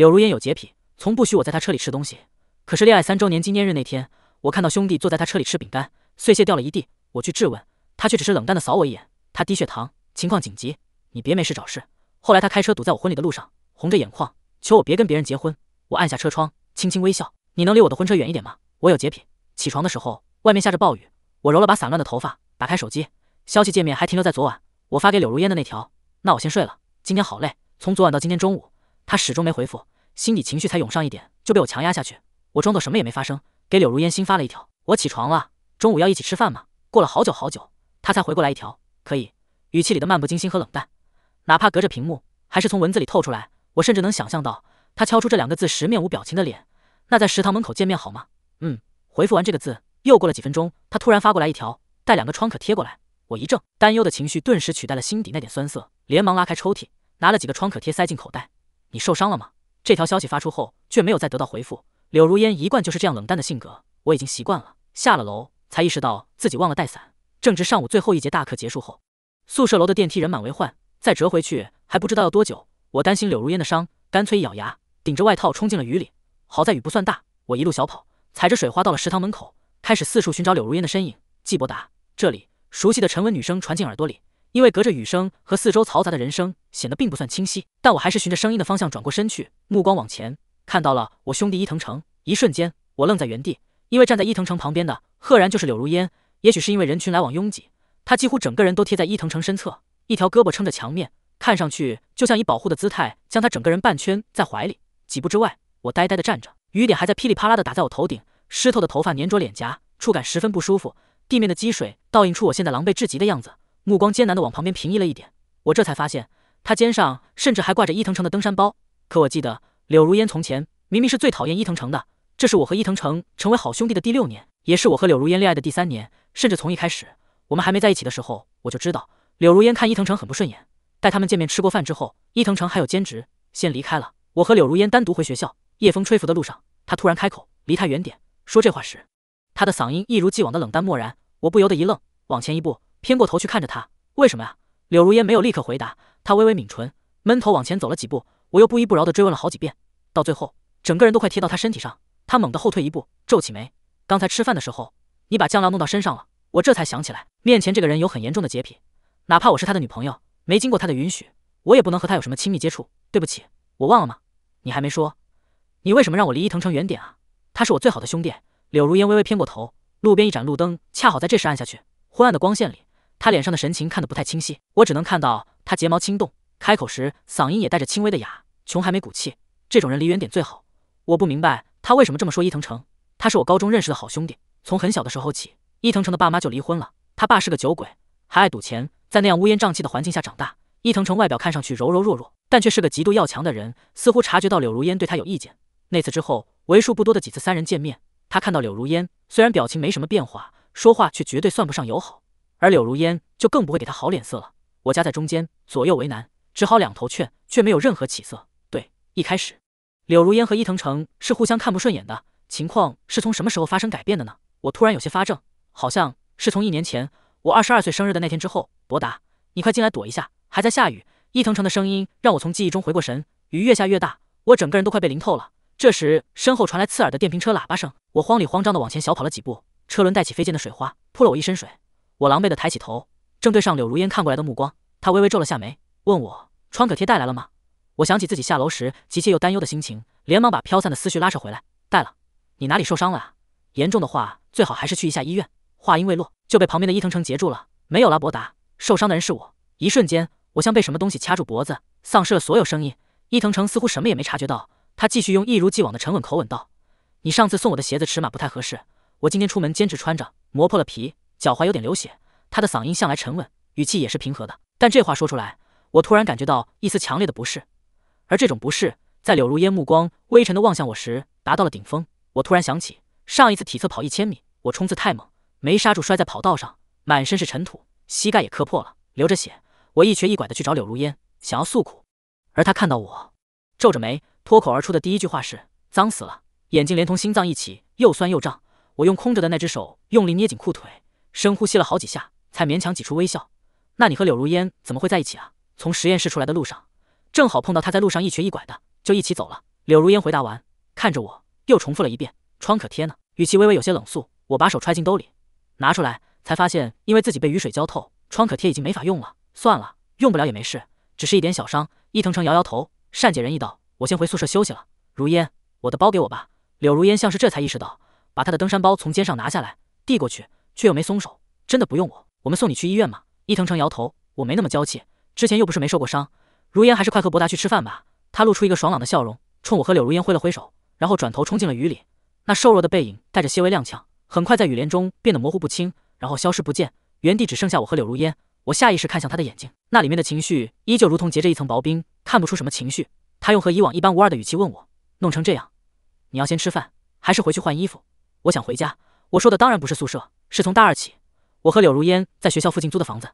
柳如烟有洁癖，从不许我在她车里吃东西。可是恋爱三周年纪念日那天，我看到兄弟坐在她车里吃饼干，碎屑掉了一地。我去质问他，却只是冷淡的扫我一眼。他低血糖，情况紧急，你别没事找事。后来他开车堵在我婚礼的路上，红着眼眶求我别跟别人结婚。我按下车窗，轻轻微笑：“你能离我的婚车远一点吗？我有洁癖。”起床的时候，外面下着暴雨。我揉了把散乱的头发，打开手机，消息界面还停留在昨晚我发给柳如烟的那条。那我先睡了，今天好累。从昨晚到今天中午。他始终没回复，心底情绪才涌上一点，就被我强压下去。我装作什么也没发生，给柳如烟新发了一条：“我起床了，中午要一起吃饭吗？”过了好久好久，他才回过来一条：“可以。”语气里的漫不经心和冷淡，哪怕隔着屏幕，还是从文字里透出来。我甚至能想象到他敲出这两个字时面无表情的脸。那在食堂门口见面好吗？嗯。回复完这个字，又过了几分钟，他突然发过来一条：“带两个创可贴过来。”我一怔，担忧的情绪顿时取代了心底那点酸涩，连忙拉开抽屉，拿了几个创可贴塞进口袋。你受伤了吗？这条消息发出后，却没有再得到回复。柳如烟一贯就是这样冷淡的性格，我已经习惯了。下了楼，才意识到自己忘了带伞。正值上午最后一节大课结束后，宿舍楼的电梯人满为患，再折回去还不知道要多久。我担心柳如烟的伤，干脆一咬牙，顶着外套冲进了雨里。好在雨不算大，我一路小跑，踩着水花到了食堂门口，开始四处寻找柳如烟的身影。季伯达，这里熟悉的沉稳女声传进耳朵里。因为隔着雨声和四周嘈杂的人声，显得并不算清晰。但我还是循着声音的方向转过身去，目光往前，看到了我兄弟伊藤城。一瞬间，我愣在原地，因为站在伊藤城旁边的，赫然就是柳如烟。也许是因为人群来往拥挤，他几乎整个人都贴在伊藤城身侧，一条胳膊撑着墙面，看上去就像以保护的姿态将他整个人半圈在怀里。几步之外，我呆呆地站着，雨点还在噼里啪啦地打在我头顶，湿透的头发粘着脸颊，触感十分不舒服。地面的积水倒映出我现在狼狈至极的样子。目光艰难的往旁边平移了一点，我这才发现他肩上甚至还挂着伊藤城的登山包。可我记得柳如烟从前明明是最讨厌伊藤城的。这是我和伊藤城成为好兄弟的第六年，也是我和柳如烟恋爱的第三年。甚至从一开始我们还没在一起的时候，我就知道柳如烟看伊藤城很不顺眼。待他们见面吃过饭之后，伊藤城还有兼职，先离开了。我和柳如烟单独回学校，夜风吹拂的路上，他突然开口：“离他远点。”说这话时，他的嗓音一如既往的冷淡漠然。我不由得一愣，往前一步。偏过头去看着他，为什么呀？柳如烟没有立刻回答，她微微抿唇，闷头往前走了几步。我又不依不饶地追问了好几遍，到最后整个人都快贴到他身体上，他猛地后退一步，皱起眉。刚才吃饭的时候，你把酱料弄到身上了，我这才想起来，面前这个人有很严重的洁癖，哪怕我是他的女朋友，没经过他的允许，我也不能和他有什么亲密接触。对不起，我忘了吗？你还没说，你为什么让我离伊藤城远点啊？他是我最好的兄弟。柳如烟微微偏过头，路边一盏路灯恰好在这时暗下去，昏暗的光线里。他脸上的神情看得不太清晰，我只能看到他睫毛轻动，开口时嗓音也带着轻微的哑。穷还没骨气，这种人离远点最好。我不明白他为什么这么说。伊藤城，他是我高中认识的好兄弟。从很小的时候起，伊藤城的爸妈就离婚了，他爸是个酒鬼，还爱赌钱，在那样乌烟瘴气的环境下长大。伊藤城外表看上去柔柔弱弱，但却是个极度要强的人。似乎察觉到柳如烟对他有意见，那次之后，为数不多的几次三人见面，他看到柳如烟，虽然表情没什么变化，说话却绝对算不上友好。而柳如烟就更不会给他好脸色了。我夹在中间，左右为难，只好两头劝，却没有任何起色。对，一开始柳如烟和伊藤城是互相看不顺眼的，情况是从什么时候发生改变的呢？我突然有些发怔，好像是从一年前我二十二岁生日的那天之后。博达，你快进来躲一下，还在下雨。伊藤城的声音让我从记忆中回过神。雨越下越大，我整个人都快被淋透了。这时身后传来刺耳的电瓶车喇叭声，我慌里慌张的往前小跑了几步，车轮带起飞溅的水花，泼了我一身水。我狼狈地抬起头，正对上柳如烟看过来的目光，她微微皱了下眉，问我：“创可贴带来了吗？”我想起自己下楼时急切又担忧的心情，连忙把飘散的思绪拉扯回来：“带了，你哪里受伤了啊？严重的话，最好还是去一下医院。”话音未落，就被旁边的伊藤诚截住了：“没有了，博达，受伤的人是我。”一瞬间，我像被什么东西掐住脖子，丧失了所有声音。伊藤诚似乎什么也没察觉到，他继续用一如既往的沉稳口吻道：“你上次送我的鞋子尺码不太合适，我今天出门坚持穿着，磨破了皮。”脚踝有点流血，他的嗓音向来沉稳，语气也是平和的，但这话说出来，我突然感觉到一丝强烈的不适，而这种不适在柳如烟目光微沉的望向我时达到了顶峰。我突然想起上一次体测跑一千米，我冲刺太猛，没刹住，摔在跑道上，满身是尘土，膝盖也磕破了，流着血。我一瘸一拐的去找柳如烟，想要诉苦，而她看到我，皱着眉，脱口而出的第一句话是：“脏死了！”眼睛连同心脏一起又酸又胀。我用空着的那只手用力捏紧裤腿。深呼吸了好几下，才勉强挤出微笑。那你和柳如烟怎么会在一起啊？从实验室出来的路上，正好碰到他在路上一瘸一拐的，就一起走了。柳如烟回答完，看着我，又重复了一遍：“创可贴呢？”语气微微有些冷肃。我把手揣进兜里，拿出来，才发现因为自己被雨水浇透，创可贴已经没法用了。算了，用不了也没事，只是一点小伤。伊藤城摇摇头，善解人意道：“我先回宿舍休息了。”如烟，我的包给我吧。柳如烟像是这才意识到，把她的登山包从肩上拿下来，递过去。却又没松手，真的不用我，我们送你去医院吗？伊藤诚摇头，我没那么娇气，之前又不是没受过伤。如烟，还是快和博达去吃饭吧。他露出一个爽朗的笑容，冲我和柳如烟挥了挥手，然后转头冲进了雨里。那瘦弱的背影带着些微踉跄，很快在雨帘中变得模糊不清，然后消失不见。原地只剩下我和柳如烟。我下意识看向他的眼睛，那里面的情绪依旧如同结着一层薄冰，看不出什么情绪。他用和以往一般无二的语气问我：弄成这样，你要先吃饭，还是回去换衣服？我想回家。我说的当然不是宿舍。是从大二起，我和柳如烟在学校附近租的房子。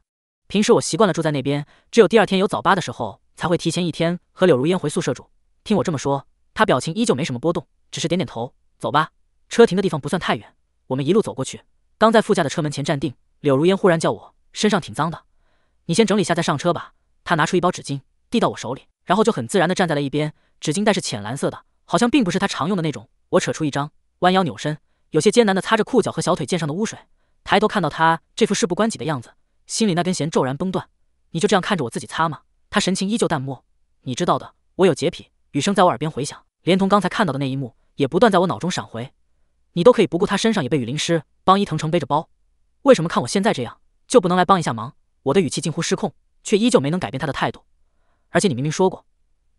平时我习惯了住在那边，只有第二天有早八的时候才会提前一天和柳如烟回宿舍住。听我这么说，他表情依旧没什么波动，只是点点头。走吧，车停的地方不算太远，我们一路走过去。刚在副驾的车门前站定，柳如烟忽然叫我：“身上挺脏的，你先整理下再上车吧。”她拿出一包纸巾递到我手里，然后就很自然地站在了一边。纸巾袋是浅蓝色的，好像并不是她常用的那种。我扯出一张，弯腰扭身。有些艰难地擦着裤脚和小腿腱上的污水，抬头看到他这副事不关己的样子，心里那根弦骤然崩断。你就这样看着我自己擦吗？他神情依旧淡漠。你知道的，我有洁癖。雨声在我耳边回响，连同刚才看到的那一幕，也不断在我脑中闪回。你都可以不顾他身上也被雨淋湿，帮伊藤诚背着包，为什么看我现在这样就不能来帮一下忙？我的语气近乎失控，却依旧没能改变他的态度。而且你明明说过，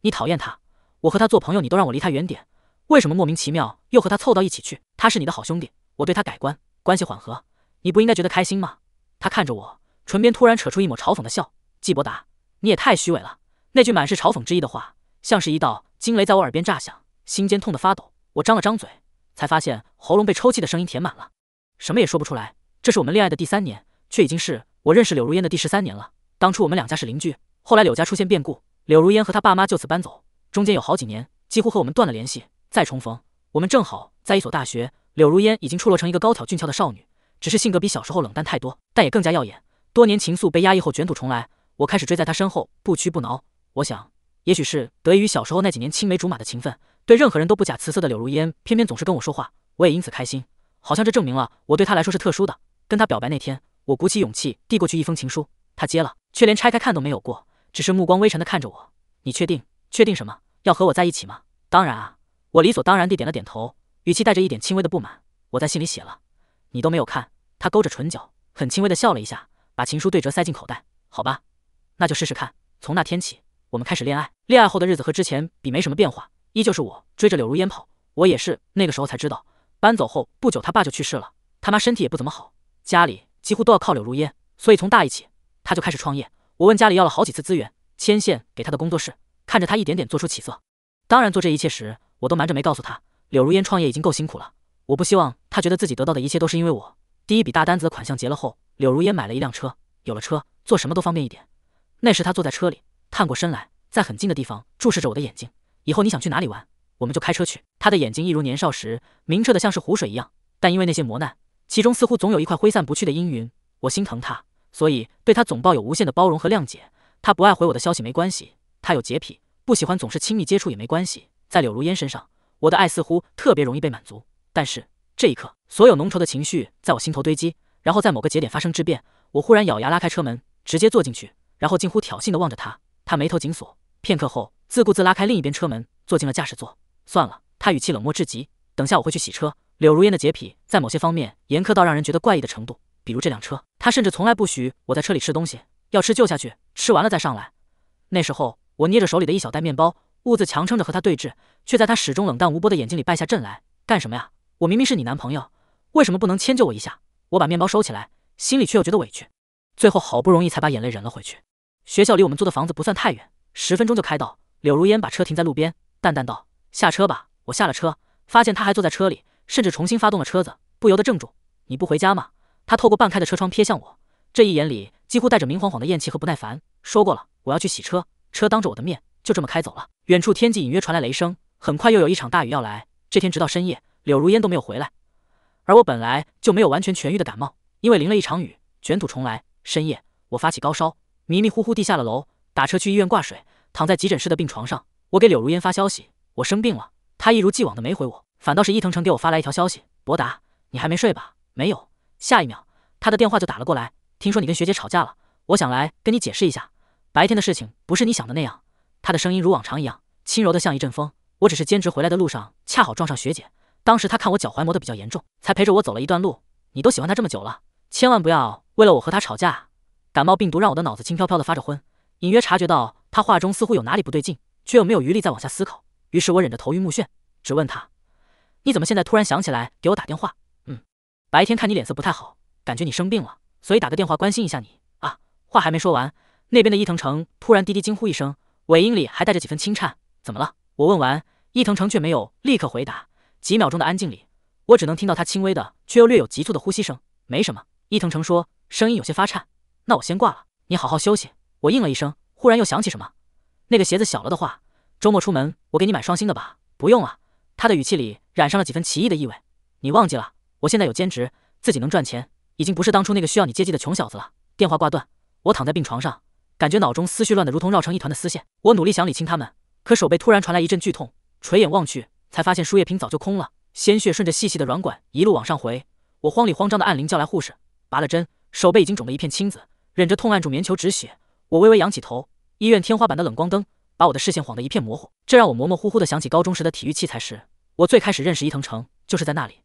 你讨厌他，我和他做朋友，你都让我离他远点。为什么莫名其妙又和他凑到一起去？他是你的好兄弟，我对他改观，关系缓和，你不应该觉得开心吗？他看着我，唇边突然扯出一抹嘲讽的笑。季伯达，你也太虚伪了。那句满是嘲讽之意的话，像是一道惊雷在我耳边炸响，心尖痛得发抖。我张了张嘴，才发现喉咙被抽泣的声音填满了，什么也说不出来。这是我们恋爱的第三年，却已经是我认识柳如烟的第十三年了。当初我们两家是邻居，后来柳家出现变故，柳如烟和他爸妈就此搬走，中间有好几年几乎和我们断了联系。再重逢，我们正好在一所大学。柳如烟已经出落成一个高挑俊俏的少女，只是性格比小时候冷淡太多，但也更加耀眼。多年情愫被压抑后卷土重来，我开始追在她身后不屈不挠。我想，也许是得益于小时候那几年青梅竹马的情分，对任何人都不假辞色的柳如烟，偏偏总是跟我说话，我也因此开心，好像这证明了我对她来说是特殊的。跟她表白那天，我鼓起勇气递过去一封情书，她接了，却连拆开看都没有过，只是目光微沉的看着我。你确定？确定什么？要和我在一起吗？当然啊。我理所当然地点了点头，语气带着一点轻微的不满。我在信里写了，你都没有看。他勾着唇角，很轻微的笑了一下，把情书对折塞进口袋。好吧，那就试试看。从那天起，我们开始恋爱。恋爱后的日子和之前比没什么变化，依旧是我追着柳如烟跑。我也是那个时候才知道，搬走后不久，他爸就去世了，他妈身体也不怎么好，家里几乎都要靠柳如烟。所以从大一起，他就开始创业。我问家里要了好几次资源，牵线给他的工作室，看着他一点点做出起色。当然，做这一切时。我都瞒着没告诉他，柳如烟创业已经够辛苦了，我不希望他觉得自己得到的一切都是因为我。第一笔大单子的款项结了后，柳如烟买了一辆车，有了车做什么都方便一点。那时他坐在车里，探过身来，在很近的地方注视着我的眼睛。以后你想去哪里玩，我们就开车去。他的眼睛一如年少时明澈的，像是湖水一样，但因为那些磨难，其中似乎总有一块挥散不去的阴云。我心疼他，所以对他总抱有无限的包容和谅解。他不爱回我的消息没关系，他有洁癖，不喜欢总是亲密接触也没关系。在柳如烟身上，我的爱似乎特别容易被满足。但是这一刻，所有浓稠的情绪在我心头堆积，然后在某个节点发生质变。我忽然咬牙拉开车门，直接坐进去，然后近乎挑衅的望着他。他眉头紧锁，片刻后自顾自拉开另一边车门，坐进了驾驶座。算了，他语气冷漠至极。等下我会去洗车。柳如烟的洁癖在某些方面严苛到让人觉得怪异的程度，比如这辆车，他甚至从来不许我在车里吃东西，要吃就下去吃完了再上来。那时候我捏着手里的一小袋面包。兀自强撑着和他对峙，却在他始终冷淡无波的眼睛里败下阵来。干什么呀？我明明是你男朋友，为什么不能迁就我一下？我把面包收起来，心里却又觉得委屈。最后好不容易才把眼泪忍了回去。学校离我们租的房子不算太远，十分钟就开到。柳如烟把车停在路边，淡淡道：“下车吧。”我下了车，发现他还坐在车里，甚至重新发动了车子，不由得怔住。“你不回家吗？”他透过半开的车窗瞥向我，这一眼里几乎带着明晃晃的厌弃和不耐烦。说过了，我要去洗车，车当着我的面。就这么开走了。远处天际隐约传来雷声，很快又有一场大雨要来。这天直到深夜，柳如烟都没有回来，而我本来就没有完全痊愈的感冒，因为淋了一场雨，卷土重来。深夜，我发起高烧，迷迷糊糊地下了楼，打车去医院挂水，躺在急诊室的病床上，我给柳如烟发消息，我生病了。她一如既往的没回我，反倒是伊藤诚给我发来一条消息：博达，你还没睡吧？没有。下一秒，他的电话就打了过来，听说你跟学姐吵架了，我想来跟你解释一下，白天的事情不是你想的那样。他的声音如往常一样轻柔的像一阵风，我只是兼职回来的路上恰好撞上学姐，当时她看我脚踝磨得比较严重，才陪着我走了一段路。你都喜欢他这么久了，千万不要为了我和他吵架。感冒病毒让我的脑子轻飘飘的发着昏，隐约察觉到他话中似乎有哪里不对劲，却又没有余力再往下思考。于是我忍着头晕目眩，只问他，你怎么现在突然想起来给我打电话？嗯，白天看你脸色不太好，感觉你生病了，所以打个电话关心一下你啊。话还没说完，那边的伊藤诚突然滴滴惊呼一声。尾音里还带着几分轻颤，怎么了？我问完，伊藤诚却没有立刻回答。几秒钟的安静里，我只能听到他轻微的却又略有急促的呼吸声。没什么，伊藤诚说，声音有些发颤。那我先挂了，你好好休息。我应了一声，忽然又想起什么，那个鞋子小了的话，周末出门我给你买双新的吧。不用了，他的语气里染上了几分奇异的意味。你忘记了，我现在有兼职，自己能赚钱，已经不是当初那个需要你接济的穷小子了。电话挂断，我躺在病床上。感觉脑中思绪乱得如同绕成一团的丝线，我努力想理清他们，可手背突然传来一阵剧痛，垂眼望去，才发现输液瓶早就空了，鲜血顺着细细的软管一路往上回。我慌里慌张的按铃叫来护士，拔了针，手背已经肿得一片青紫，忍着痛按住棉球止血。我微微仰起头，医院天花板的冷光灯把我的视线晃得一片模糊，这让我模模糊糊的想起高中时的体育器材室，我最开始认识伊藤诚就是在那里。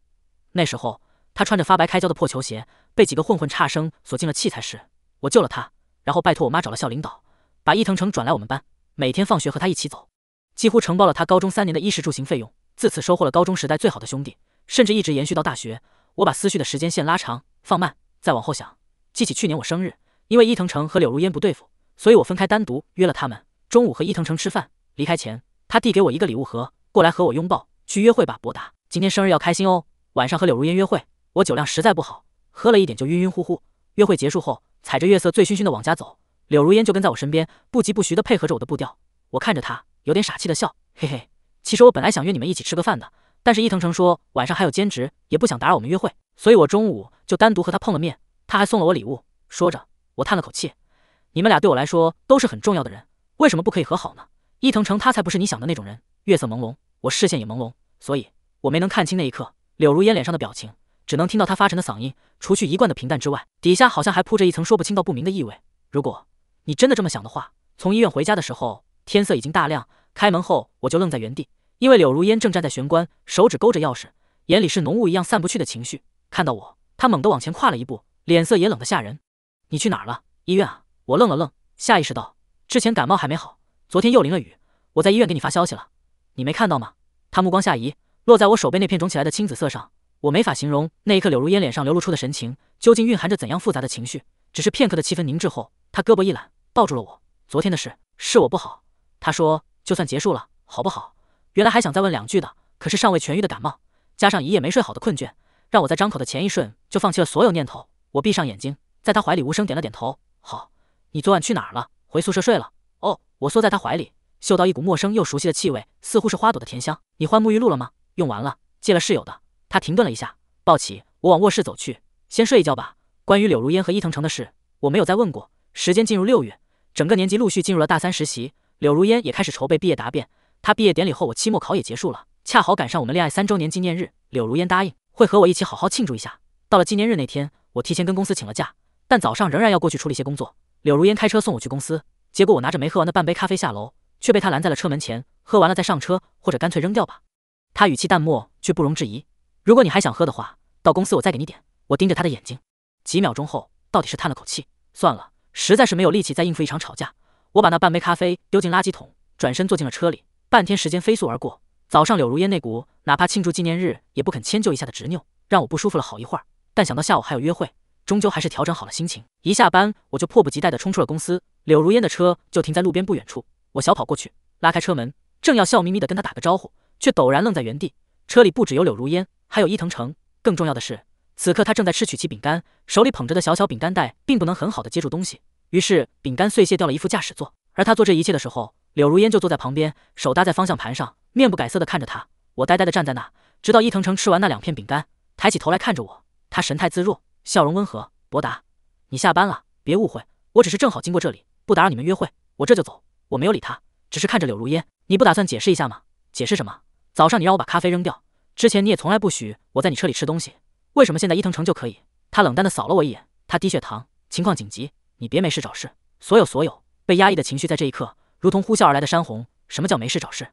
那时候他穿着发白开胶的破球鞋，被几个混混差生锁进了器材室，我救了他。然后拜托我妈找了校领导，把伊藤城转来我们班，每天放学和他一起走，几乎承包了他高中三年的衣食住行费用。自此收获了高中时代最好的兄弟，甚至一直延续到大学。我把思绪的时间线拉长、放慢，再往后想，记起去年我生日，因为伊藤城和柳如烟不对付，所以我分开单独约了他们。中午和伊藤城吃饭，离开前他递给我一个礼物盒，过来和我拥抱，去约会吧，博达。今天生日要开心哦。晚上和柳如烟约会，我酒量实在不好，喝了一点就晕晕乎乎。约会结束后。踩着月色，醉醺醺的往家走，柳如烟就跟在我身边，不疾不徐的配合着我的步调。我看着她，有点傻气的笑，嘿嘿。其实我本来想约你们一起吃个饭的，但是伊藤诚说晚上还有兼职，也不想打扰我们约会，所以我中午就单独和他碰了面。他还送了我礼物。说着，我叹了口气，你们俩对我来说都是很重要的人，为什么不可以和好呢？伊藤诚他才不是你想的那种人。月色朦胧，我视线也朦胧，所以我没能看清那一刻柳如烟脸上的表情。只能听到他发沉的嗓音，除去一贯的平淡之外，底下好像还铺着一层说不清道不明的意味。如果你真的这么想的话，从医院回家的时候，天色已经大亮。开门后，我就愣在原地，因为柳如烟正站在玄关，手指勾着钥匙，眼里是浓雾一样散不去的情绪。看到我，她猛地往前跨了一步，脸色也冷得吓人。你去哪儿了？医院啊！我愣了愣，下意识道：之前感冒还没好，昨天又淋了雨。我在医院给你发消息了，你没看到吗？他目光下移，落在我手背那片肿起来的青紫色上。我没法形容那一刻，柳如烟脸上流露出的神情究竟蕴含着怎样复杂的情绪。只是片刻的气氛凝滞后，他胳膊一揽，抱住了我。昨天的事是我不好，他说就算结束了，好不好？原来还想再问两句的，可是尚未痊愈的感冒，加上一夜没睡好的困倦，让我在张口的前一瞬就放弃了所有念头。我闭上眼睛，在他怀里无声点了点头。好，你昨晚去哪儿了？回宿舍睡了。哦，我缩在他怀里，嗅到一股陌生又熟悉的气味，似乎是花朵的甜香。你换沐浴露了吗？用完了，借了室友的。他停顿了一下，抱起我往卧室走去，先睡一觉吧。关于柳如烟和伊藤城的事，我没有再问过。时间进入六月，整个年级陆续进入了大三实习，柳如烟也开始筹备毕业答辩。她毕业典礼后，我期末考也结束了，恰好赶上我们恋爱三周年纪念日。柳如烟答应会和我一起好好庆祝一下。到了纪念日那天，我提前跟公司请了假，但早上仍然要过去处理些工作。柳如烟开车送我去公司，结果我拿着没喝完的半杯咖啡下楼，却被他拦在了车门前。喝完了再上车，或者干脆扔掉吧。他语气淡漠，却不容置疑。如果你还想喝的话，到公司我再给你点。我盯着他的眼睛，几秒钟后，到底是叹了口气，算了，实在是没有力气再应付一场吵架。我把那半杯咖啡丢进垃圾桶，转身坐进了车里。半天时间飞速而过，早上柳如烟那股哪怕庆祝纪念日也不肯迁就一下的执拗，让我不舒服了好一会儿。但想到下午还有约会，终究还是调整好了心情。一下班我就迫不及待地冲出了公司，柳如烟的车就停在路边不远处。我小跑过去，拉开车门，正要笑眯眯地跟他打个招呼，却陡然愣在原地。车里不止有柳如烟。还有伊藤城。更重要的是，此刻他正在吃曲奇饼干，手里捧着的小小饼干袋并不能很好的接住东西，于是饼干碎屑掉了一副驾驶座。而他做这一切的时候，柳如烟就坐在旁边，手搭在方向盘上，面不改色地看着他。我呆呆地站在那，直到伊藤城吃完那两片饼干，抬起头来看着我。他神态自若，笑容温和。博达，你下班了，别误会，我只是正好经过这里，不打扰你们约会。我这就走。我没有理他，只是看着柳如烟。你不打算解释一下吗？解释什么？早上你让我把咖啡扔掉。之前你也从来不许我在你车里吃东西，为什么现在伊藤城就可以？他冷淡地扫了我一眼。他低血糖，情况紧急，你别没事找事。所有所有被压抑的情绪在这一刻如同呼啸而来的山洪。什么叫没事找事？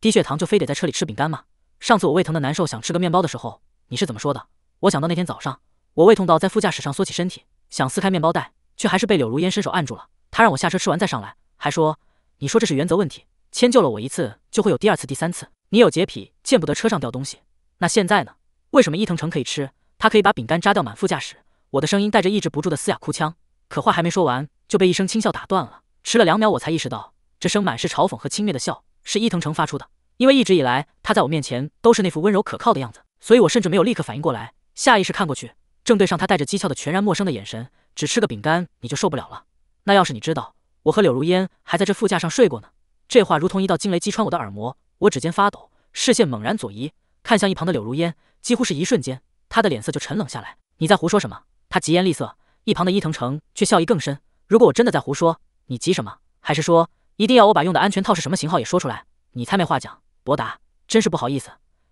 低血糖就非得在车里吃饼干吗？上次我胃疼的难受，想吃个面包的时候，你是怎么说的？我想到那天早上，我胃痛到在副驾驶上缩起身体，想撕开面包袋，却还是被柳如烟伸手按住了。他让我下车吃完再上来，还说你说这是原则问题，迁就了我一次，就会有第二次、第三次。你有洁癖，见不得车上掉东西。那现在呢？为什么伊藤城可以吃？他可以把饼干扎掉满副驾驶。我的声音带着抑制不住的嘶哑哭腔，可话还没说完就被一声轻笑打断了。迟了两秒，我才意识到这声满是嘲讽和轻蔑的笑是伊藤城发出的。因为一直以来他在我面前都是那副温柔可靠的样子，所以我甚至没有立刻反应过来，下意识看过去，正对上他带着讥诮的全然陌生的眼神。只吃个饼干你就受不了了？那要是你知道我和柳如烟还在这副驾上睡过呢？这话如同一道惊雷击穿我的耳膜。我指尖发抖，视线猛然左移，看向一旁的柳如烟。几乎是一瞬间，她的脸色就沉冷下来。你在胡说什么？他急言厉色。一旁的伊藤诚却笑意更深。如果我真的在胡说，你急什么？还是说一定要我把用的安全套是什么型号也说出来，你才没话讲？博达，真是不好意思，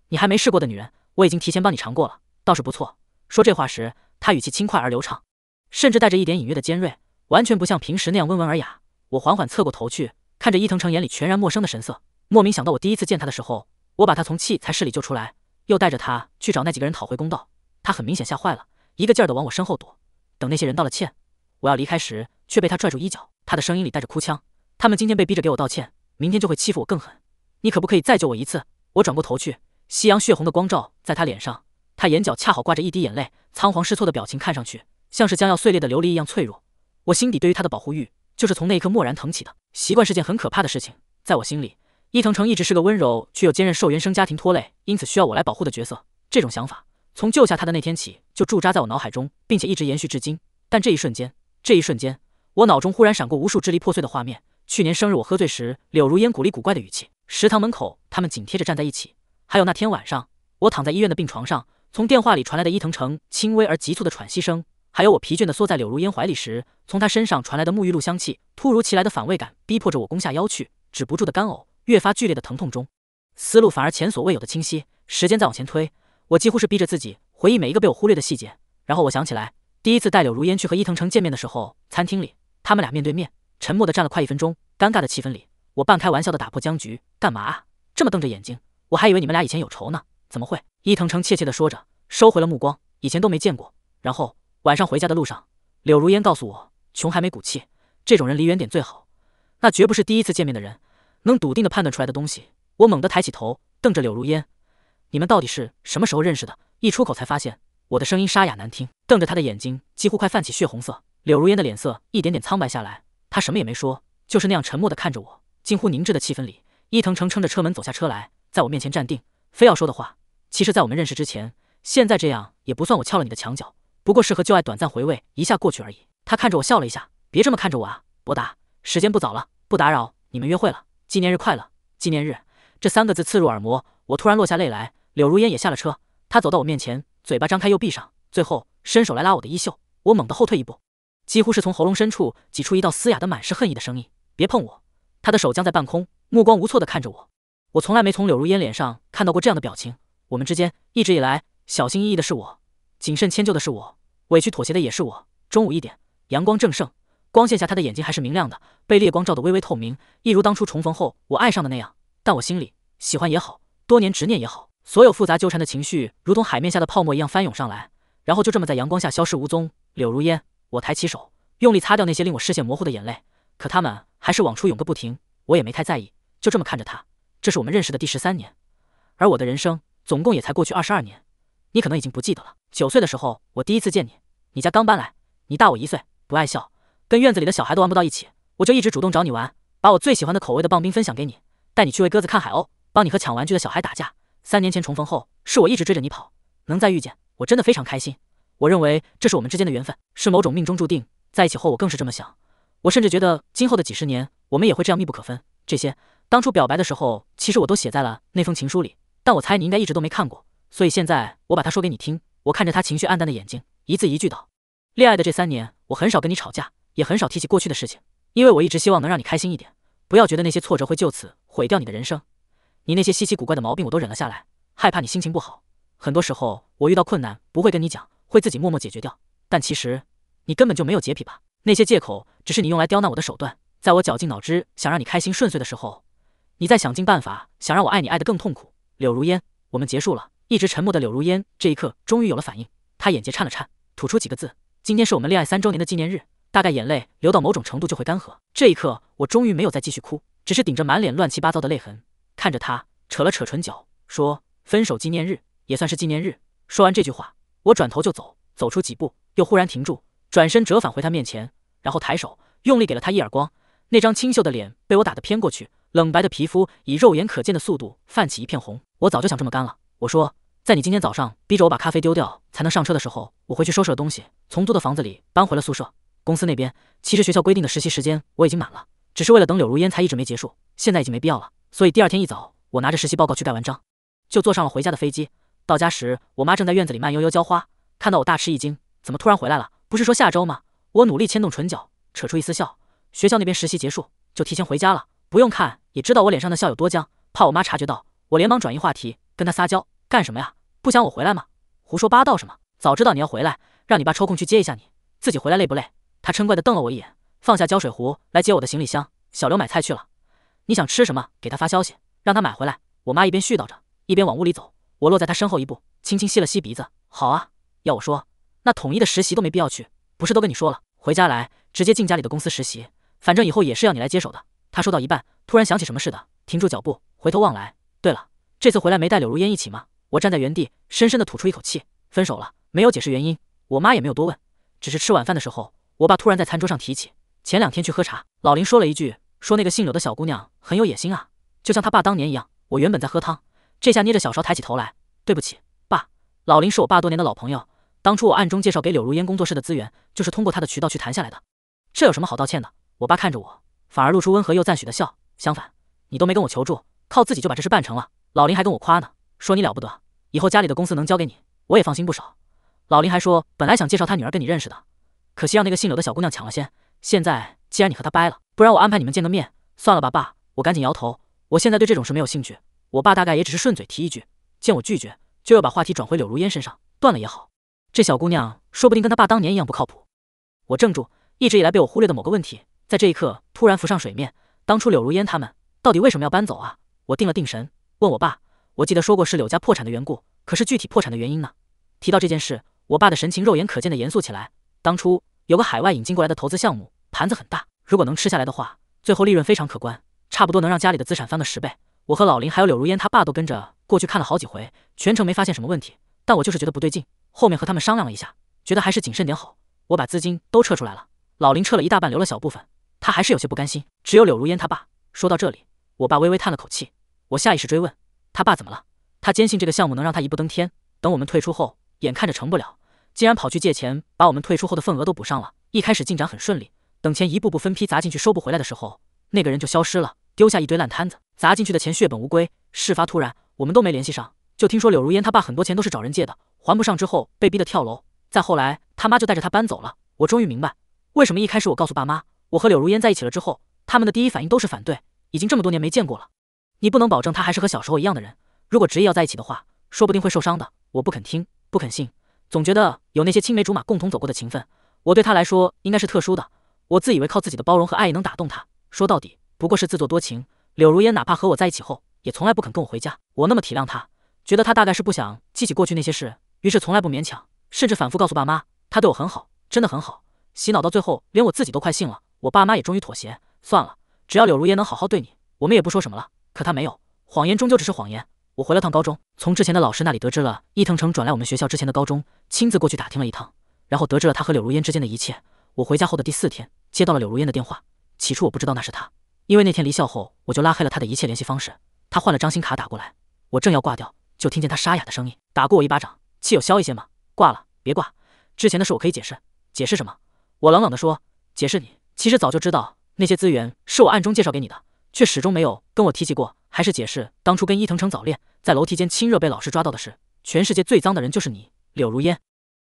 你还没试过的女人，我已经提前帮你尝过了，倒是不错。说这话时，他语气轻快而流畅，甚至带着一点隐约的尖锐，完全不像平时那样温文尔雅。我缓缓侧过头去，看着伊藤诚眼里全然陌生的神色。莫名想到我第一次见他的时候，我把他从器材室里救出来，又带着他去找那几个人讨回公道。他很明显吓坏了，一个劲儿的往我身后躲。等那些人道了歉，我要离开时，却被他拽住衣角。他的声音里带着哭腔：“他们今天被逼着给我道歉，明天就会欺负我更狠。你可不可以再救我一次？”我转过头去，夕阳血红的光照在他脸上，他眼角恰好挂着一滴眼泪，仓皇失措的表情看上去像是将要碎裂的琉璃一样脆弱。我心底对于他的保护欲，就是从那一刻蓦然腾起的。习惯是件很可怕的事情，在我心里。伊藤城一直是个温柔却又坚韧、受原生家庭拖累，因此需要我来保护的角色。这种想法从救下他的那天起就驻扎在我脑海中，并且一直延续至今。但这一瞬间，这一瞬间，我脑中忽然闪过无数支离破碎的画面：去年生日我喝醉时，柳如烟古里古怪的语气；食堂门口他们紧贴着站在一起；还有那天晚上，我躺在医院的病床上，从电话里传来的伊藤城轻微而急促的喘息声；还有我疲倦地缩在柳如烟怀里时，从她身上传来的沐浴露香气。突如其来的反胃感逼迫着我弓下腰去，止不住的干呕。越发剧烈的疼痛中，思路反而前所未有的清晰。时间在往前推，我几乎是逼着自己回忆每一个被我忽略的细节。然后我想起来，第一次带柳如烟去和伊藤城见面的时候，餐厅里他们俩面对面，沉默的站了快一分钟。尴尬的气氛里，我半开玩笑地打破僵局：“干嘛这么瞪着眼睛？我还以为你们俩以前有仇呢。”“怎么会？”伊藤城怯怯地说着，收回了目光：“以前都没见过。”然后晚上回家的路上，柳如烟告诉我：“穷还没骨气，这种人离远点最好。”那绝不是第一次见面的人。能笃定的判断出来的东西，我猛地抬起头，瞪着柳如烟：“你们到底是什么时候认识的？”一出口才发现，我的声音沙哑难听，瞪着他的眼睛几乎快泛起血红色。柳如烟的脸色一点点苍白下来，她什么也没说，就是那样沉默地看着我。近乎凝滞的气氛里，伊藤诚撑着车门走下车来，在我面前站定，非要说的话，其实，在我们认识之前，现在这样也不算我撬了你的墙角，不过是和旧爱短暂回味一下过去而已。他看着我笑了一下：“别这么看着我啊，博达，时间不早了，不打扰你们约会了。”纪念日快乐！纪念日这三个字刺入耳膜，我突然落下泪来。柳如烟也下了车，她走到我面前，嘴巴张开又闭上，最后伸手来拉我的衣袖。我猛地后退一步，几乎是从喉咙深处挤出一道嘶哑的、满是恨意的声音：“别碰我！”她的手僵在半空，目光无措地看着我。我从来没从柳如烟脸上看到过这样的表情。我们之间一直以来小心翼翼的是我，谨慎迁就的是我，委屈妥协的也是我。中午一点，阳光正盛。光线下，他的眼睛还是明亮的，被烈光照得微微透明，一如当初重逢后我爱上的那样。但我心里喜欢也好，多年执念也好，所有复杂纠缠的情绪，如同海面下的泡沫一样翻涌上来，然后就这么在阳光下消失无踪。柳如烟，我抬起手，用力擦掉那些令我视线模糊的眼泪，可他们还是往出涌个不停。我也没太在意，就这么看着他。这是我们认识的第十三年，而我的人生总共也才过去二十二年。你可能已经不记得了。九岁的时候，我第一次见你，你家刚搬来，你大我一岁，不爱笑。跟院子里的小孩都玩不到一起，我就一直主动找你玩，把我最喜欢的口味的棒冰分享给你，带你去喂鸽子、看海鸥，帮你和抢玩具的小孩打架。三年前重逢后，是我一直追着你跑，能再遇见，我真的非常开心。我认为这是我们之间的缘分，是某种命中注定。在一起后，我更是这么想，我甚至觉得今后的几十年，我们也会这样密不可分。这些当初表白的时候，其实我都写在了那封情书里，但我猜你应该一直都没看过，所以现在我把它说给你听。我看着他情绪暗淡的眼睛，一字一句道：“恋爱的这三年，我很少跟你吵架。”也很少提起过去的事情，因为我一直希望能让你开心一点，不要觉得那些挫折会就此毁掉你的人生。你那些稀奇古怪的毛病我都忍了下来，害怕你心情不好。很多时候我遇到困难不会跟你讲，会自己默默解决掉。但其实你根本就没有洁癖吧？那些借口只是你用来刁难我的手段。在我绞尽脑汁想让你开心顺遂的时候，你在想尽办法想让我爱你爱得更痛苦。柳如烟，我们结束了。一直沉默的柳如烟这一刻终于有了反应，她眼睫颤了颤，吐出几个字：“今天是我们恋爱三周年的纪念日。”大概眼泪流到某种程度就会干涸。这一刻，我终于没有再继续哭，只是顶着满脸乱七八糟的泪痕，看着他，扯了扯唇角，说：“分手纪念日也算是纪念日。”说完这句话，我转头就走，走出几步，又忽然停住，转身折返回他面前，然后抬手用力给了他一耳光。那张清秀的脸被我打得偏过去，冷白的皮肤以肉眼可见的速度泛起一片红。我早就想这么干了。我说：“在你今天早上逼着我把咖啡丢掉才能上车的时候，我回去收拾了东西，从租的房子里搬回了宿舍。”公司那边，其实学校规定的实习时间我已经满了，只是为了等柳如烟才一直没结束。现在已经没必要了，所以第二天一早，我拿着实习报告去盖完章，就坐上了回家的飞机。到家时，我妈正在院子里慢悠悠浇花，看到我大吃一惊：“怎么突然回来了？不是说下周吗？”我努力牵动唇角，扯出一丝笑：“学校那边实习结束，就提前回家了。”不用看也知道我脸上的笑有多僵，怕我妈察觉到，我连忙转移话题，跟她撒娇：“干什么呀？不想我回来吗？胡说八道什么？早知道你要回来，让你爸抽空去接一下你，自己回来累不累？”他嗔怪地瞪了我一眼，放下胶水壶来接我的行李箱。小刘买菜去了，你想吃什么？给他发消息，让他买回来。我妈一边絮叨着，一边往屋里走。我落在他身后一步，轻轻吸了吸鼻子。好啊，要我说，那统一的实习都没必要去，不是都跟你说了，回家来直接进家里的公司实习，反正以后也是要你来接手的。他说到一半，突然想起什么似的，停住脚步，回头望来。对了，这次回来没带柳如烟一起吗？我站在原地，深深地吐出一口气。分手了，没有解释原因。我妈也没有多问，只是吃晚饭的时候。我爸突然在餐桌上提起前两天去喝茶，老林说了一句：“说那个姓柳的小姑娘很有野心啊，就像他爸当年一样。”我原本在喝汤，这下捏着小勺抬起头来：“对不起，爸。”老林是我爸多年的老朋友，当初我暗中介绍给柳如烟工作室的资源，就是通过他的渠道去谈下来的。这有什么好道歉的？我爸看着我，反而露出温和又赞许的笑。相反，你都没跟我求助，靠自己就把这事办成了。老林还跟我夸呢，说你了不得，以后家里的公司能交给你，我也放心不少。老林还说，本来想介绍他女儿跟你认识的。可惜让那个姓柳的小姑娘抢了先。现在既然你和她掰了，不然我安排你们见个面。算了吧，爸。我赶紧摇头。我现在对这种事没有兴趣。我爸大概也只是顺嘴提一句。见我拒绝，就又把话题转回柳如烟身上。断了也好，这小姑娘说不定跟她爸当年一样不靠谱。我怔住，一直以来被我忽略的某个问题，在这一刻突然浮上水面。当初柳如烟他们到底为什么要搬走啊？我定了定神，问我爸。我记得说过是柳家破产的缘故，可是具体破产的原因呢？提到这件事，我爸的神情肉眼可见的严肃起来。当初有个海外引进过来的投资项目，盘子很大，如果能吃下来的话，最后利润非常可观，差不多能让家里的资产翻个十倍。我和老林还有柳如烟他爸都跟着过去看了好几回，全程没发现什么问题，但我就是觉得不对劲。后面和他们商量了一下，觉得还是谨慎点好。我把资金都撤出来了，老林撤了一大半，留了小部分，他还是有些不甘心。只有柳如烟他爸说到这里，我爸微微叹了口气。我下意识追问：“他爸怎么了？”他坚信这个项目能让他一步登天，等我们退出后，眼看着成不了。竟然跑去借钱，把我们退出后的份额都补上了。一开始进展很顺利，等钱一步步分批砸进去收不回来的时候，那个人就消失了，丢下一堆烂摊子，砸进去的钱血本无归。事发突然，我们都没联系上，就听说柳如烟她爸很多钱都是找人借的，还不上之后被逼得跳楼，再后来他妈就带着他搬走了。我终于明白，为什么一开始我告诉爸妈我和柳如烟在一起了之后，他们的第一反应都是反对。已经这么多年没见过了，你不能保证他还是和小时候一样的人。如果执意要在一起的话，说不定会受伤的。我不肯听，不肯信。总觉得有那些青梅竹马共同走过的情分，我对他来说应该是特殊的。我自以为靠自己的包容和爱意能打动他，说到底不过是自作多情。柳如烟哪怕和我在一起后，也从来不肯跟我回家。我那么体谅他，觉得他大概是不想记起过去那些事，于是从来不勉强，甚至反复告诉爸妈他对我很好，真的很好。洗脑到最后，连我自己都快信了。我爸妈也终于妥协，算了，只要柳如烟能好好对你，我们也不说什么了。可他没有，谎言终究只是谎言。我回了趟高中，从之前的老师那里得知了伊藤诚转来我们学校之前的高中，亲自过去打听了一趟，然后得知了他和柳如烟之间的一切。我回家后的第四天，接到了柳如烟的电话。起初我不知道那是他，因为那天离校后我就拉黑了他的一切联系方式。他换了张新卡打过来，我正要挂掉，就听见他沙哑的声音：“打过我一巴掌，气有消一些吗？挂了，别挂。之前的事我可以解释。解释什么？”我冷冷地说：“解释你？其实早就知道那些资源是我暗中介绍给你的。”却始终没有跟我提起过，还是解释当初跟伊藤城早恋，在楼梯间亲热被老师抓到的事。全世界最脏的人就是你，柳如烟，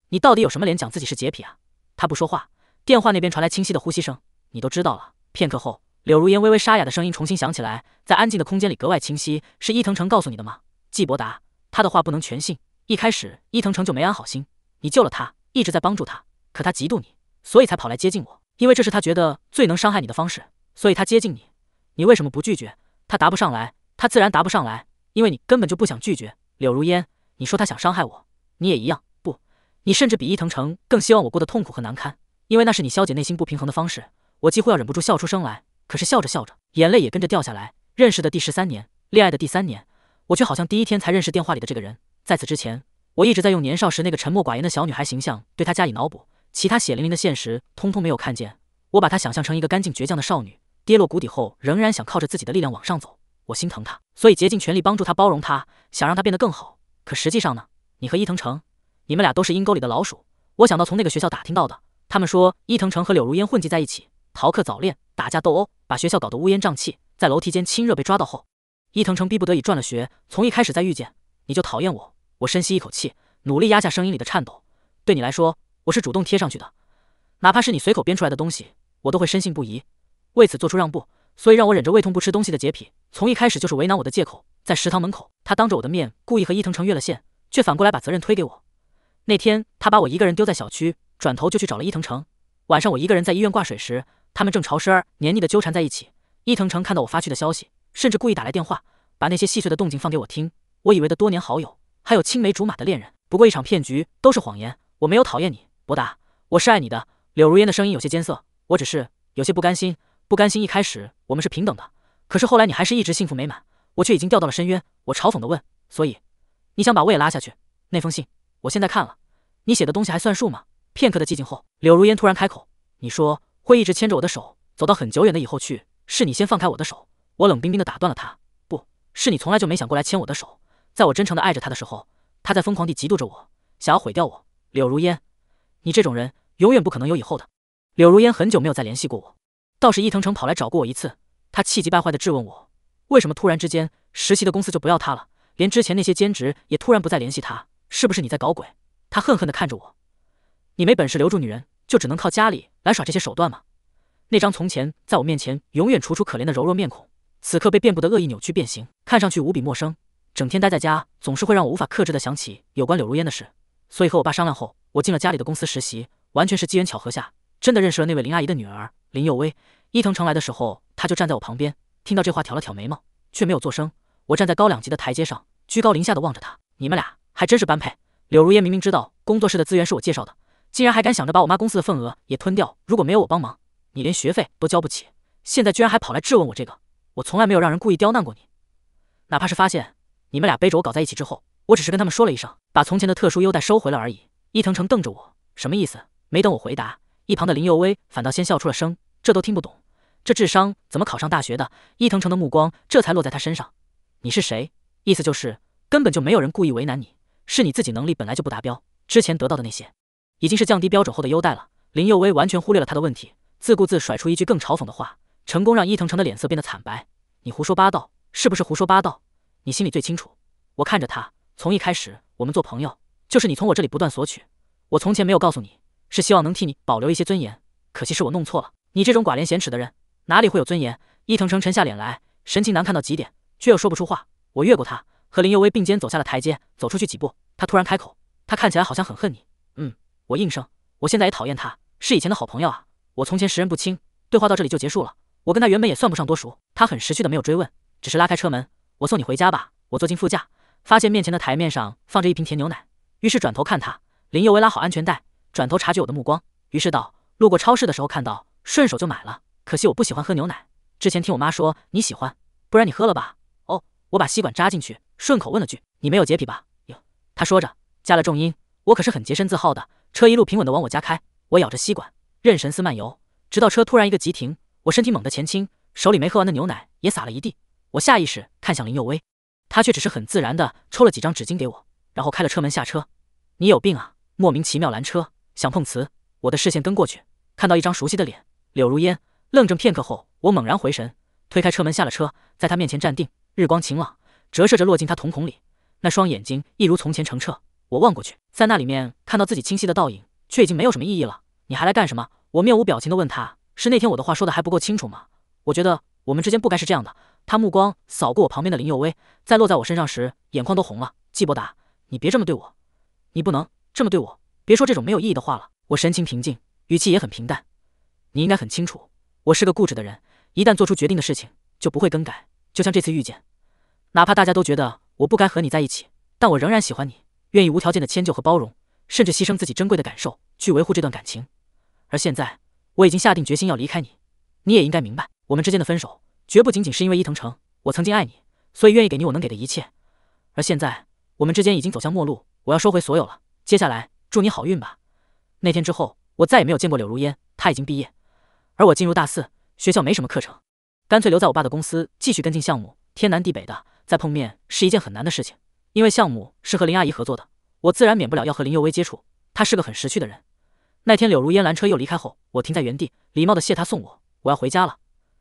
你到底有什么脸讲自己是洁癖啊？他不说话，电话那边传来清晰的呼吸声。你都知道了。片刻后，柳如烟微微沙哑的声音重新响起来，在安静的空间里格外清晰。是伊藤城告诉你的吗？季伯达，他的话不能全信。一开始，伊藤城就没安好心。你救了他，一直在帮助他，可他嫉妒你，所以才跑来接近我。因为这是他觉得最能伤害你的方式，所以他接近你。你为什么不拒绝？他答不上来，他自然答不上来，因为你根本就不想拒绝柳如烟。你说他想伤害我，你也一样，不，你甚至比伊藤诚更希望我过得痛苦和难堪，因为那是你消解内心不平衡的方式。我几乎要忍不住笑出声来，可是笑着笑着，眼泪也跟着掉下来。认识的第十三年，恋爱的第三年，我却好像第一天才认识电话里的这个人。在此之前，我一直在用年少时那个沉默寡言的小女孩形象对她加以脑补，其他血淋淋的现实通通没有看见。我把她想象成一个干净倔强的少女。跌落谷底后，仍然想靠着自己的力量往上走。我心疼他，所以竭尽全力帮助他，包容他，想让他变得更好。可实际上呢？你和伊藤城，你们俩都是阴沟里的老鼠。我想到从那个学校打听到的，他们说伊藤城和柳如烟混迹在一起，逃课、早恋、打架斗殴，把学校搞得乌烟瘴气。在楼梯间亲热被抓到后，伊藤城逼不得已转了学。从一开始在遇见你就讨厌我，我深吸一口气，努力压下声音里的颤抖。对你来说，我是主动贴上去的，哪怕是你随口编出来的东西，我都会深信不疑。为此做出让步，所以让我忍着胃痛不吃东西的洁癖，从一开始就是为难我的借口。在食堂门口，他当着我的面故意和伊藤城越了线，却反过来把责任推给我。那天他把我一个人丢在小区，转头就去找了伊藤城。晚上我一个人在医院挂水时，他们正潮湿儿黏腻的纠缠在一起。伊藤城看到我发去的消息，甚至故意打来电话，把那些细碎的动静放给我听。我以为的多年好友，还有青梅竹马的恋人，不过一场骗局，都是谎言。我没有讨厌你，博达，我是爱你的。柳如烟的声音有些艰涩，我只是有些不甘心。不甘心，一开始我们是平等的，可是后来你还是一直幸福美满，我却已经掉到了深渊。我嘲讽的问：“所以你想把我也拉下去？”那封信，我现在看了，你写的东西还算数吗？片刻的寂静后，柳如烟突然开口：“你说会一直牵着我的手，走到很久远的以后去，是你先放开我的手。”我冷冰冰的打断了他：“不是你，从来就没想过来牵我的手。在我真诚的爱着他的时候，他在疯狂地嫉妒着我，想要毁掉我。”柳如烟，你这种人永远不可能有以后的。柳如烟很久没有再联系过我。倒是伊藤城跑来找过我一次，他气急败坏的质问我，为什么突然之间实习的公司就不要他了，连之前那些兼职也突然不再联系他，是不是你在搞鬼？他恨恨的看着我，你没本事留住女人，就只能靠家里来耍这些手段吗？那张从前在我面前永远楚楚可怜的柔弱面孔，此刻被遍布的恶意扭曲变形，看上去无比陌生。整天待在家，总是会让我无法克制的想起有关柳如烟的事。所以和我爸商量后，我进了家里的公司实习，完全是机缘巧合下，真的认识了那位林阿姨的女儿。林幼薇，伊藤城来的时候，他就站在我旁边，听到这话挑了挑眉毛，却没有作声。我站在高两级的台阶上，居高临下的望着他。你们俩还真是般配。柳如烟明明知道工作室的资源是我介绍的，竟然还敢想着把我妈公司的份额也吞掉。如果没有我帮忙，你连学费都交不起。现在居然还跑来质问我这个，我从来没有让人故意刁难过你。哪怕是发现你们俩背着我搞在一起之后，我只是跟他们说了一声，把从前的特殊优待收回了而已。伊藤城瞪着我，什么意思？没等我回答。一旁的林幼薇反倒先笑出了声，这都听不懂，这智商怎么考上大学的？伊藤诚的目光这才落在他身上。你是谁？意思就是根本就没有人故意为难你，是你自己能力本来就不达标。之前得到的那些，已经是降低标准后的优待了。林幼薇完全忽略了他的问题，自顾自甩出一句更嘲讽的话，成功让伊藤诚的脸色变得惨白。你胡说八道，是不是胡说八道？你心里最清楚。我看着他，从一开始我们做朋友，就是你从我这里不断索取。我从前没有告诉你。是希望能替你保留一些尊严，可惜是我弄错了。你这种寡廉鲜耻的人哪里会有尊严？伊藤诚沉下脸来，神情难看到极点，却又说不出话。我越过他，和林佑薇并肩走下了台阶。走出去几步，他突然开口：“他看起来好像很恨你。”嗯，我应声。我现在也讨厌他，是以前的好朋友啊。我从前识人不清，对话到这里就结束了。我跟他原本也算不上多熟。他很识趣的没有追问，只是拉开车门。我送你回家吧。我坐进副驾，发现面前的台面上放着一瓶甜牛奶，于是转头看他。林佑薇拉好安全带。转头察觉我的目光，于是道：“路过超市的时候看到，顺手就买了。可惜我不喜欢喝牛奶。之前听我妈说你喜欢，不然你喝了吧。”哦，我把吸管扎进去，顺口问了句：“你没有洁癖吧？”哟，他说着加了重音：“我可是很洁身自好的。”车一路平稳地往我家开，我咬着吸管，任神思漫游，直到车突然一个急停，我身体猛地前倾，手里没喝完的牛奶也洒了一地。我下意识看向林佑威，他却只是很自然地抽了几张纸巾给我，然后开了车门下车。你有病啊！莫名其妙拦车。想碰瓷，我的视线跟过去，看到一张熟悉的脸，柳如烟。愣怔片刻后，我猛然回神，推开车门下了车，在他面前站定。日光晴朗，折射着落进他瞳孔里，那双眼睛一如从前澄澈。我望过去，在那里面看到自己清晰的倒影，却已经没有什么意义了。你还来干什么？我面无表情地问他，是那天我的话说的还不够清楚吗？我觉得我们之间不该是这样的。他目光扫过我旁边的林幼薇，在落在我身上时，眼眶都红了。季伯达，你别这么对我，你不能这么对我。别说这种没有意义的话了。我神情平静，语气也很平淡。你应该很清楚，我是个固执的人，一旦做出决定的事情就不会更改。就像这次遇见，哪怕大家都觉得我不该和你在一起，但我仍然喜欢你，愿意无条件的迁就和包容，甚至牺牲自己珍贵的感受去维护这段感情。而现在，我已经下定决心要离开你，你也应该明白，我们之间的分手绝不仅仅是因为伊藤城。我曾经爱你，所以愿意给你我能给的一切。而现在，我们之间已经走向末路，我要收回所有了。接下来。祝你好运吧。那天之后，我再也没有见过柳如烟，她已经毕业，而我进入大四，学校没什么课程，干脆留在我爸的公司继续跟进项目。天南地北的再碰面是一件很难的事情，因为项目是和林阿姨合作的，我自然免不了要和林幼薇接触。她是个很识趣的人。那天柳如烟拦车又离开后，我停在原地，礼貌的谢她送我，我要回家了。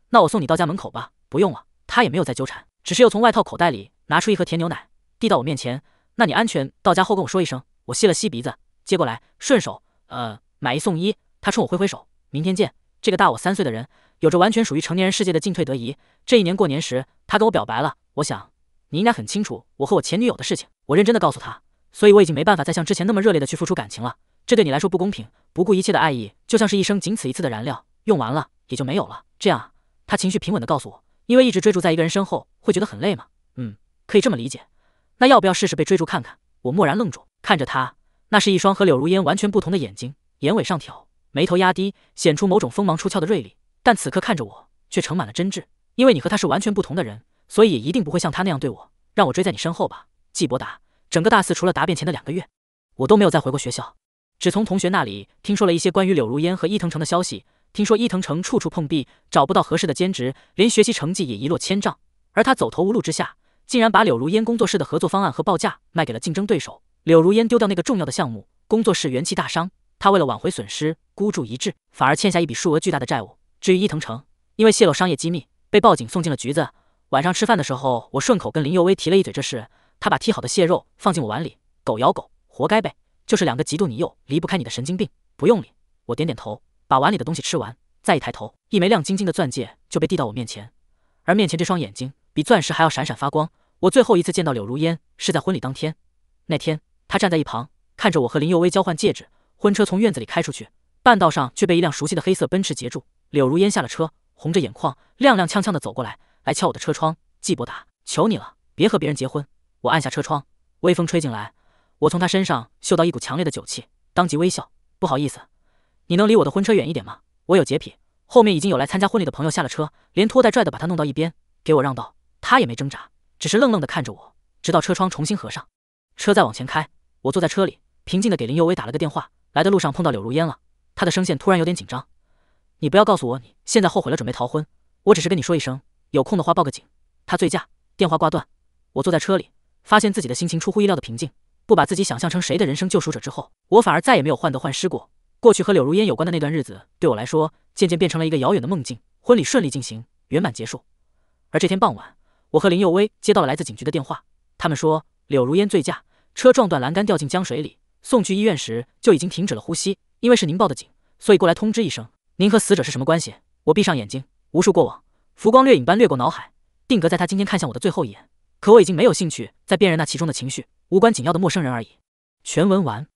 那我送你到家门口吧。不用了，她也没有再纠缠，只是又从外套口袋里拿出一盒甜牛奶，递到我面前。那你安全到家后跟我说一声。我吸了吸鼻子。接过来，顺手，呃，买一送一。他冲我挥挥手，明天见。这个大我三岁的人，有着完全属于成年人世界的进退得宜。这一年过年时，他跟我表白了。我想你应该很清楚我和我前女友的事情。我认真的告诉他，所以我已经没办法再像之前那么热烈的去付出感情了。这对你来说不公平。不顾一切的爱意，就像是一生仅此一次的燃料，用完了也就没有了。这样，他情绪平稳的告诉我，因为一直追逐在一个人身后会觉得很累吗？嗯，可以这么理解。那要不要试试被追逐看看？我蓦然愣住，看着他。那是一双和柳如烟完全不同的眼睛，眼尾上挑，眉头压低，显出某种锋芒出鞘的锐利。但此刻看着我，却盛满了真挚。因为你和他是完全不同的人，所以也一定不会像他那样对我，让我追在你身后吧，季伯达。整个大四除了答辩前的两个月，我都没有再回过学校，只从同学那里听说了一些关于柳如烟和伊藤城的消息。听说伊藤城处处碰壁，找不到合适的兼职，连学习成绩也一落千丈。而他走投无路之下，竟然把柳如烟工作室的合作方案和报价卖给了竞争对手。柳如烟丢掉那个重要的项目，工作室元气大伤。她为了挽回损失，孤注一掷，反而欠下一笔数额巨大的债务。至于伊藤诚，因为泄露商业机密，被报警送进了局子。晚上吃饭的时候，我顺口跟林佑威提了一嘴这事。他把剔好的蟹肉放进我碗里，狗咬狗，活该呗。就是两个嫉妒你又离不开你的神经病，不用理。我点点头，把碗里的东西吃完，再一抬头，一枚亮晶晶的钻戒就被递到我面前，而面前这双眼睛比钻石还要闪闪发光。我最后一次见到柳如烟是在婚礼当天，那天。他站在一旁，看着我和林幼薇交换戒指，婚车从院子里开出去，半道上却被一辆熟悉的黑色奔驰截住。柳如烟下了车，红着眼眶，踉踉跄跄地走过来，来敲我的车窗。季伯达，求你了，别和别人结婚！我按下车窗，微风吹进来，我从他身上嗅到一股强烈的酒气，当即微笑。不好意思，你能离我的婚车远一点吗？我有洁癖。后面已经有来参加婚礼的朋友下了车，连拖带拽地把他弄到一边，给我让道。他也没挣扎，只是愣愣地看着我，直到车窗重新合上，车再往前开。我坐在车里，平静地给林佑威打了个电话。来的路上碰到柳如烟了，她的声线突然有点紧张。你不要告诉我你现在后悔了，准备逃婚。我只是跟你说一声，有空的话报个警。他醉驾，电话挂断。我坐在车里，发现自己的心情出乎意料的平静。不把自己想象成谁的人生救赎者之后，我反而再也没有患得患失过。过去和柳如烟有关的那段日子，对我来说渐渐变成了一个遥远的梦境。婚礼顺利进行，圆满结束。而这天傍晚，我和林佑威接到了来自警局的电话，他们说柳如烟醉驾。车撞断栏杆，掉进江水里，送去医院时就已经停止了呼吸。因为是您报的警，所以过来通知一声。您和死者是什么关系？我闭上眼睛，无数过往浮光掠影般掠过脑海，定格在他今天看向我的最后一眼。可我已经没有兴趣再辨认那其中的情绪，无关紧要的陌生人而已。全文完。